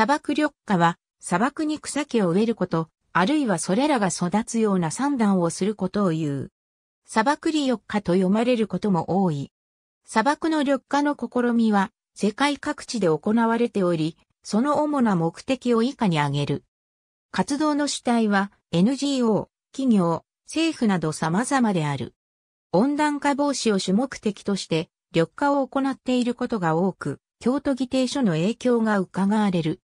砂漠緑化は砂漠に草木を植えること、あるいはそれらが育つような算段をすることを言う。砂漠利緑化と読まれることも多い。砂漠の緑化の試みは世界各地で行われており、その主な目的を以下に挙げる。活動の主体は NGO、企業、政府など様々である。温暖化防止を主目的として緑化を行っていることが多く、京都議定書の影響が伺われる。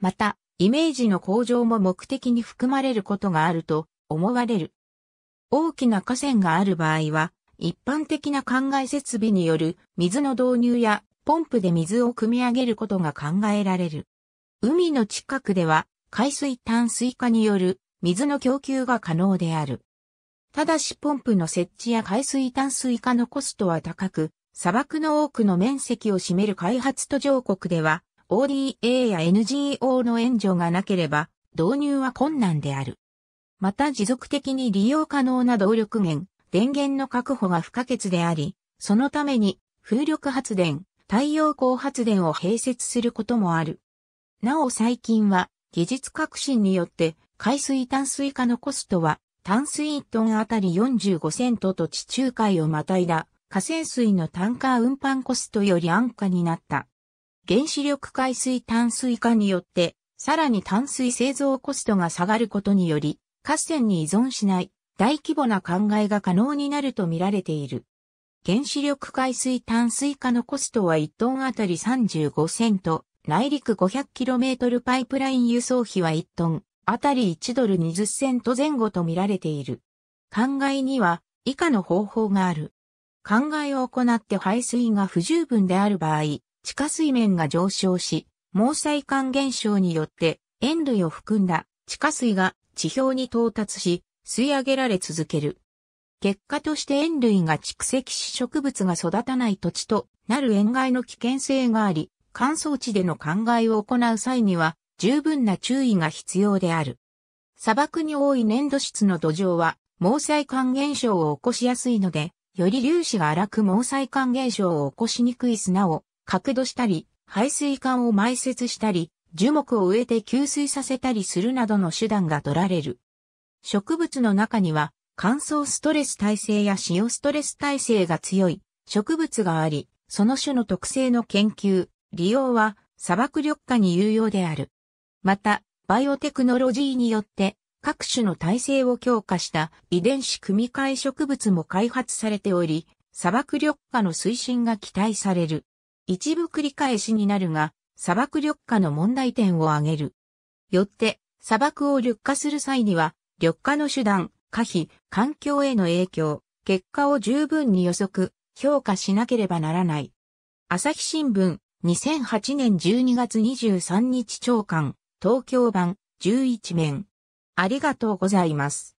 また、イメージの向上も目的に含まれることがあると思われる。大きな河川がある場合は、一般的な灌漑設備による水の導入やポンプで水を汲み上げることが考えられる。海の近くでは海水淡水化による水の供給が可能である。ただしポンプの設置や海水淡水化のコストは高く、砂漠の多くの面積を占める開発途上国では ODA や NGO の援助がなければ導入は困難である。また持続的に利用可能な動力源、電源の確保が不可欠であり、そのために風力発電、太陽光発電を併設することもある。なお最近は技術革新によって海水淡水化のコストは淡水1トンあたり45セントと地中海をまたいだ河川水の単価運搬コストより安価になった。原子力海水淡水化によって、さらに淡水製造コストが下がることにより、河川に依存しない大規模な灌漑が可能になると見られている。原子力海水淡水化のコストは1トンあたり35セント、内陸 500km パイプライン輸送費は1トン、あたり1ドル20セント前後と見られている。灌漑には以下の方法がある。灌漑を行って排水が不十分である場合、地下水面が上昇し、毛細管現象によって塩類を含んだ地下水が地表に到達し、吸い上げられ続ける。結果として塩類が蓄積し植物が育たない土地となる塩害の危険性があり、乾燥地での灌漑を行う際には十分な注意が必要である。砂漠に多い粘土質の土壌は毛細管現象を起こしやすいので、より粒子が荒く毛細管現象を起こしにくい砂を角度したり、排水管を埋設したり、樹木を植えて吸水させたりするなどの手段が取られる。植物の中には、乾燥ストレス耐性や使用ストレス耐性が強い植物があり、その種の特性の研究、利用は砂漠緑化に有用である。また、バイオテクノロジーによって各種の耐性を強化した遺伝子組み換え植物も開発されており、砂漠緑化の推進が期待される。一部繰り返しになるが、砂漠緑化の問題点を挙げる。よって、砂漠を緑化する際には、緑化の手段、可否、環境への影響、結果を十分に予測、評価しなければならない。朝日新聞、2008年12月23日長官、東京版、11面。ありがとうございます。